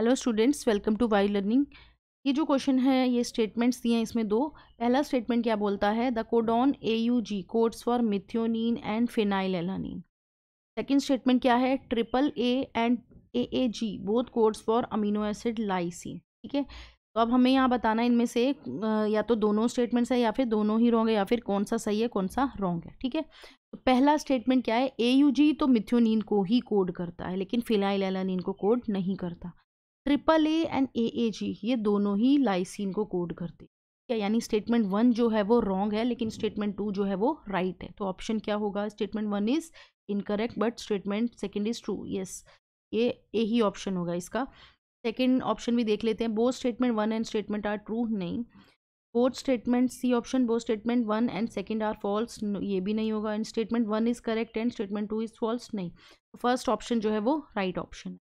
hello students welcome to Y learning ये जो question है ये स्टेटमेंट्स दिए हैं इसमें दो पहला स्टेटमेंट क्या बोलता है the codon A U G codes for methionine and phenylalanine second statement क्या है triple A and A A G both codes for amino acid lysine ठीक है तो अब हमें यहाँ बताना इनमें से या तो दोनों स्टेटमेंट्स है या फिर दोनों ही रॉन्ग है या फिर कौन सा सही है कौन सा रॉन्ग है ठीक है तो पहला स्टेटमेंट क्या है ए यू जी तो मिथ्योनिन को ही कोड करता है लेकिन फिनाइल एलानिन को कोड नहीं करता triple A and A A जी ये दोनों ही लाइसिन को कोड करते क्या यानी स्टेटमेंट वन जो है वो रॉन्ग है लेकिन स्टेटमेंट टू जो है वो राइट right है तो ऑप्शन क्या होगा statement one is incorrect but statement second is true yes ये ए ही ऑप्शन होगा इसका सेकेंड ऑप्शन भी देख लेते हैं both statement one and statement are true नहीं both statement C option both statement one and second are false ये भी नहीं होगा and statement one is correct and statement two is false नहीं तो फर्स्ट ऑप्शन जो है वो राइट right ऑप्शन